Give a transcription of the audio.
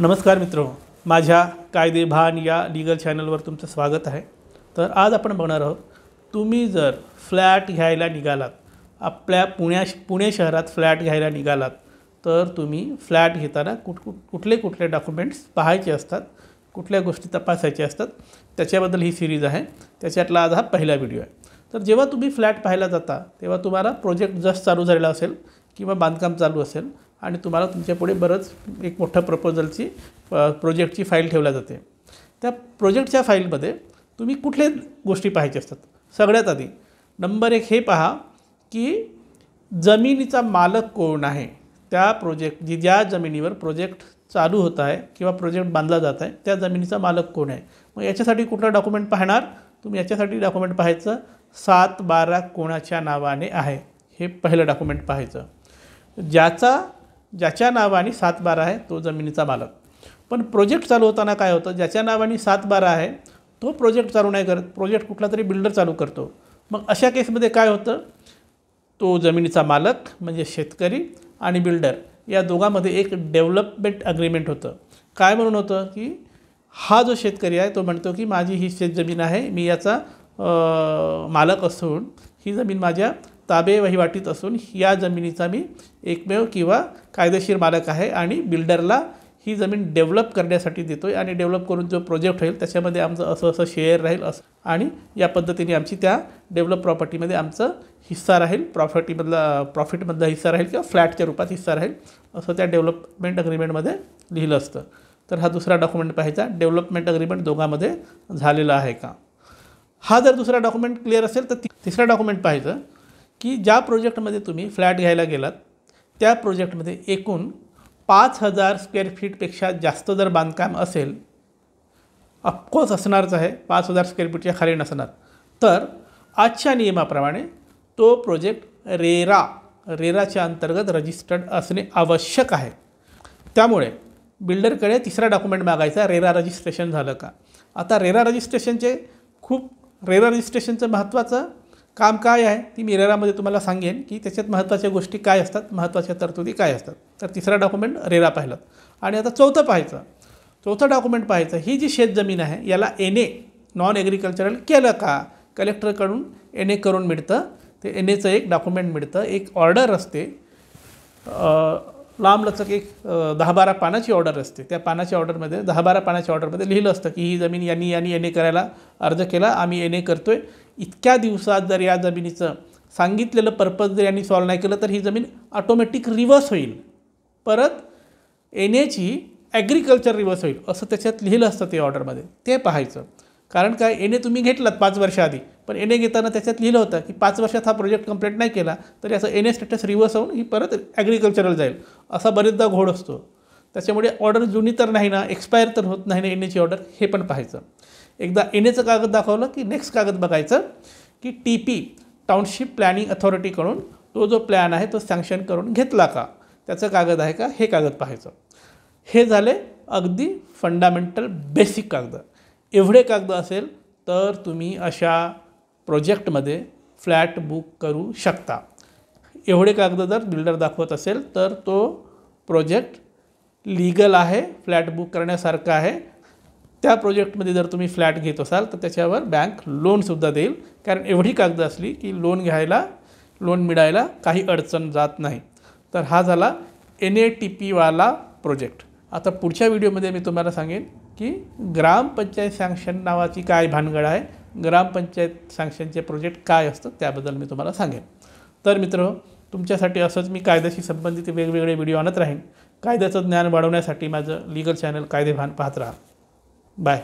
नमस्कार मित्र माझ्या कायदे भान या लीगल चॅनलवर तुमचं स्वागत आहे तर आज आपण बघणार आहोत तुम्ही जर फ्लॅट घ्यायला निघालात आपल्या पुण्या पुणे शहरात फ्लॅट घ्यायला निघालात तर तुम्ही फ्लॅट घेताना कुठ कुठ कुठले कुठले डॉक्युमेंट्स पाहायचे असतात कुठल्या गोष्टी तपासायच्या असतात त्याच्याबद्दल ही सिरीज आहे त्याच्यातला आज हा पहिला व्हिडिओ आहे तर जेव्हा तुम्ही फ्लॅट पाहायला जाता तेव्हा तुम्हाला प्रोजेक्ट जस्ट चालू झालेला असेल किंवा बांधकाम चालू असेल आणि तुम्हाला तुमच्यापुढे बरंच एक मोठं प्रपोजलची प्रोजेक्टची फाईल ठेवल्या जाते त्या प्रोजेक्टच्या फाईलमध्ये तुम्ही कुठल्या गोष्टी पाहायच्या असतात सगळ्यात आधी नंबर एक हे पहा की जमिनीचा मालक कोण आहे त्या प्रोजेक्ट जी ज्या जमिनीवर प्रोजेक्ट चालू होत आहे किंवा प्रोजेक्ट बांधला जात आहे त्या जमिनीचा मालक कोण आहे मग याच्यासाठी कुठला डॉक्युमेंट पाहणार तुम्ही याच्यासाठी डॉक्युमेंट पाहायचं सात बारा कोणाच्या नावाने आहे हे पहिलं डॉक्युमेंट पाहायचं ज्याचा ज्याच्या नावाने सात बारा आहे तो जमिनीचा मालक पण प्रोजेक्ट चालू होताना काय होतं ज्याच्या नावाने सात बारा आहे तो प्रोजेक्ट चालू नाही करत प्रोजेक्ट कुठला तरी बिल्डर चालू करतो मग अशा केसमध्ये काय होतं तो जमिनीचा मालक म्हणजे शेतकरी आणि बिल्डर या दोघांमध्ये एक डेव्हलपमेंट अग्रीमेंट होतं काय म्हणून होतं की हा जो शेतकरी आहे तो म्हणतो की माझी ही शेतजमीन आहे मी याचा मालक असून ही जमीन माझ्या ताबे वहिवाटीत असून या जमिनीचा मी एकमेव किंवा कायदेशीर मालक आहे आणि बिल्डरला ही जमीन डेव्हलप करण्यासाठी देतो आहे आणि डेव्हलप करून जो प्रोजेक्ट होईल त्याच्यामध्ये आमचं असं असं शेअर राहील असं आणि या पद्धतीने आमची त्या डेव्हलप प्रॉपर्टीमध्ये आमचं हिस्सा राहील प्रॉपर्टीमधला प्रॉफिटमधला हिस्सा राहील किंवा फ्लॅटच्या रूपात हिस्सा राहील असं त्या डेव्हलपमेंट अग्रीमेंटमध्ये लिहिलं असतं तर हा दुसरा डॉक्युमेंट पाहायचा डेव्हलपमेंट अग्रीमेंट दोघांमध्ये झालेला आहे का हा जर दुसरा डॉक्युमेंट क्लिअर असेल तर तिसरा डॉक्युमेंट पाहायचं की ज्या प्रोजेक्टमध्ये तुम्ही फ्लॅट घ्यायला गेलात त्या प्रोजेक्टमध्ये एकूण पाच हजार स्क्वेअर फीटपेक्षा जास्त जर बांधकाम असेल अफकोर्स असणारच आहे पाच हजार स्क्वेअर फीटच्या खाली नसणार तर आजच्या नियमाप्रमाणे तो प्रोजेक्ट रेरा रेराच्या अंतर्गत रजिस्टर्ड असणे आवश्यक आहे त्यामुळे बिल्डरकडे तिसरा डॉक्युमेंट मागायचा रेरा रजिस्ट्रेशन झालं का आता रेरा रजिस्ट्रेशनचे खूप रेरा रजिस्ट्रेशनचं महत्त्वाचं काम काय आहे ती मी रेरामध्ये तुम्हाला सांगेन की त्याच्यात महत्त्वाच्या गोष्टी काय असतात महत्त्वाच्या तरतुदी काय असतात तर तिसरा डॉक्युमेंट रेरा पाहिलं आणि आता चौथं पाहायचं चौथं डॉक्युमेंट पाहायचं ही जी शेतजमीन आहे याला एन ए नॉन ॲग्रिकल्चरल केलं का कलेक्टरकडून एन ए करून मिळतं ते एन एचं एक डॉक्युमेंट मिळतं एक ऑर्डर असते लांबलचक एक दहा बारा पानाची ऑर्डर असते त्या पानाच्या ऑर्डरमध्ये दहा बारा पानाच्या ऑर्डरमध्ये लिहिलं असतं की ही जमीन यांनी यांनी एन ए करायला अर्ज केला आम्ही एन ए करतो आहे इतक्या दिवसात जर या जमिनीचं सांगितलेलं पर्पज जर यांनी सॉल्व नाही केलं तर ही जमीन ऑटोमॅटिक रिव्हर्स होईल परत एन एची ॲग्रिकल्चर रिव्हर्स होईल असं त्याच्यात लिहिलं असतं ते ऑर्डरमध्ये ते पाहायचं कारण काय एन ए तुम्ही घेतलात पाच वर्षाआधी पण एन ए घेताना त्याच्यात लिहिलं होतं की पाच वर्षात हा प्रोजेक्ट कंप्लीट नाही केला तर याचं एन ए स्टेटस रिव्हर्स होऊन ही परत ॲग्रिकल्चरल जाईल असा बरेचदा घोड असतो त्याच्यामुळे ऑर्डर जुनी तर नाही ना एक्सपायर तर होत नाही ना एन एची ऑर्डर हे पण पाहायचं एकदा एन एचं कागद दाखवलं की नेक्स्ट कागद बघायचं की टी पी टाउनशिप प्लॅनिंग अथॉरिटीकडून तो जो प्लॅन आहे तो सँक्शन करून घेतला का त्याचं कागद आहे का हे कागद पाहायचं हे झाले अगदी फंडामेंटल बेसिक कागद एवढे कागद असेल तर तुम्ही अशा प्रोजेक्टमध्ये फ्लॅट बुक करू शकता एवढे कागद जर बिल्डर दाखवत असेल तर तो प्रोजेक्ट लीगल आहे फ्लॅट बुक करण्यासारखा आहे त्या प्रोजेक्टमध्ये जर तुम्ही फ्लॅट घेत असाल तर त्याच्यावर बँक लोनसुद्धा देईल कारण एवढी कागद असली की लोन घ्यायला लोन मिळायला काही अडचण जात नाही तर हा झाला एन ए टी पीवाला प्रोजेक्ट आता पुढच्या व्हिडिओमध्ये मी तुम्हाला सांगेन की ग्रामपंचायत सँक्शन नावाची काय भानगड आहे ग्रामपंचायत सँक्शनचे प्रोजेक्ट काय असतं त्याबद्दल मी तुम्हाला सांगेन तर मित्र तुमच्यासाठी असंच मी कायद्याशी संबंधित वेगवेगळे व्हिडिओ आणत राहीन कायद्याचं ज्ञान वाढवण्यासाठी माझं लिगल चॅनल कायदेभान पाहत राहा Bye.